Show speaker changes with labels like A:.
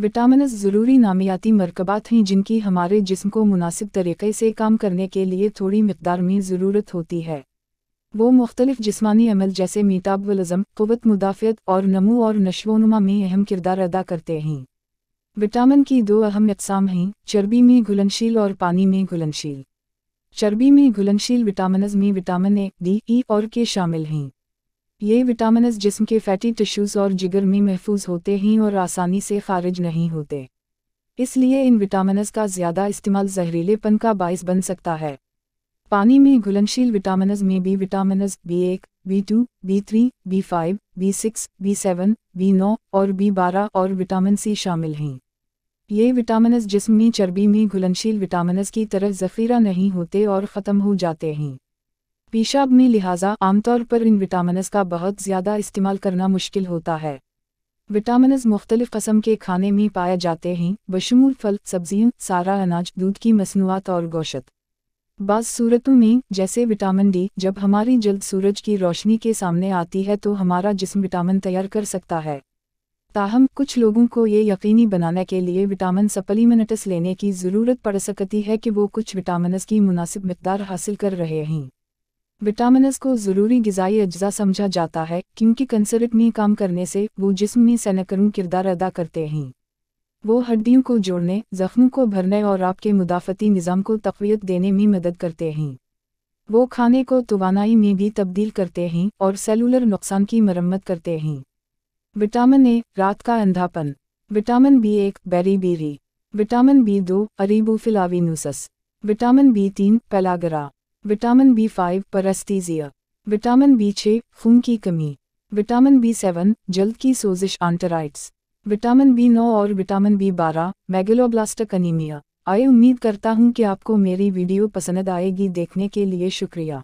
A: vitamins ज़रूरी नामियाती मरकबात हैं जिनकी हमारे जिस्म को मुनासिब तरीक़े से काम करने के लिए थोड़ी मकदार में ज़रूरत होती है वो मुख्तलिफ जिस्मानी अमल जैसे मीताबलज़म क़वत मुदाफ़त और नमू और नशोनुमा में अहम किरदार अदा करते हैं विटामिन की दो अहम अकसाम हैं चर्बी में घुलनशील और पानी में घुलनशील चर्बी में घुलनशील विटामिनज में विटामिन ए डी ई और के शामिल हैं ये विटामिनस जिस्म के फैटी टिश्यूज़ और जिगर में महफूज होते हैं और आसानी से खारिज नहीं होते इसलिए इन विटामिनस का ज़्यादा इस्तेमाल जहरीलेपन का बायस बन सकता है पानी में घुलनशील विटामिनस में बी विटामिनस बी एक B two B three B five B six B seven B नौ और बी बारह और विटामिन सी शामिल हैं ये विटामिनस जिस्म में चर्बी में घुलनशील विटामिनस की तरह जखीरा नहीं होते और ख़त्म हो जाते हैं पेशाब में लिहाजा आमतौर पर इन विटामिनस का बहुत ज़्यादा इस्तेमाल करना मुश्किल होता है विटामिनस मुख्तलिफ़ कस्म के खाने में पाए जाते हैं बशमूल फल सब्जियों सारा अनाज दूध की मसनूआत और गोशत बाज़ सूरतों में जैसे विटामिन डी जब हमारी जल्द सूरज की रोशनी के सामने आती है तो हमारा जिस्म विटामिन तैयार कर सकता है ताहम कुछ लोगों को ये यकीनी बनाने के लिए विटामिन सप्लीमेंटस लेने की ज़रूरत पड़ सकती है कि वो कुछ विटामिनस की मुनासिब मकदार हासिल कर रहे हैं विटामिनस को ज़रूरी गज़ाई अज्जा समझा जाता है क्योंकि कंसरत में काम करने से वो जिसम में सैनकरण किरदार अदा करते हैं वो हड्डियों को जोड़ने जख्मों को भरने और आपके मुदाफ़ती निज़ाम को तकवीत देने में मदद करते हैं वो खाने को तोानाई में भी तब्दील करते हैं और सेलुलर नुकसान की मरम्मत करते हैं विटामिन ए रात का अंधापन विटामिन बी एक बैरी बीरी विटामिन बी दो अरीबू फिलाविनूसस विटामिन बी तीन pellagra vitamin B five paraesthesia vitamin B छः खून की कमी विटामिन बी सेवन जल्द की सोजिश आंटराइट्स विटामिन बी नौ और विटामिन बी बारह मैगलोब्लास्टक अनीमिया आए उम्मीद करता हूँ कि आपको मेरी वीडियो पसंद आएगी देखने के लिए शुक्रिया